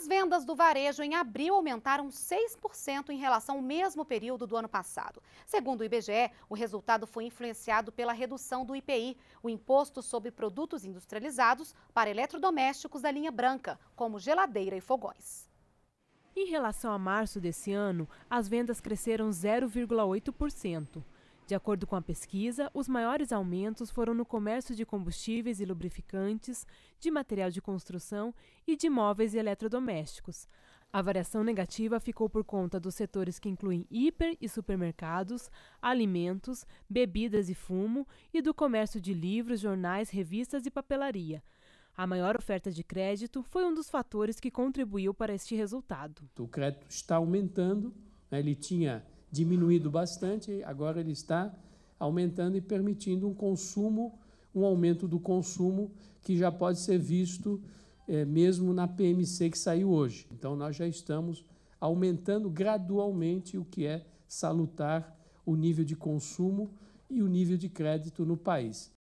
As vendas do varejo em abril aumentaram 6% em relação ao mesmo período do ano passado. Segundo o IBGE, o resultado foi influenciado pela redução do IPI, o imposto sobre produtos industrializados para eletrodomésticos da linha branca, como geladeira e fogões. Em relação a março desse ano, as vendas cresceram 0,8%. De acordo com a pesquisa, os maiores aumentos foram no comércio de combustíveis e lubrificantes, de material de construção e de móveis e eletrodomésticos. A variação negativa ficou por conta dos setores que incluem hiper e supermercados, alimentos, bebidas e fumo e do comércio de livros, jornais, revistas e papelaria. A maior oferta de crédito foi um dos fatores que contribuiu para este resultado. O crédito está aumentando, né? ele tinha diminuído bastante, agora ele está aumentando e permitindo um consumo, um aumento do consumo que já pode ser visto é, mesmo na PMC que saiu hoje. Então nós já estamos aumentando gradualmente o que é salutar o nível de consumo e o nível de crédito no país.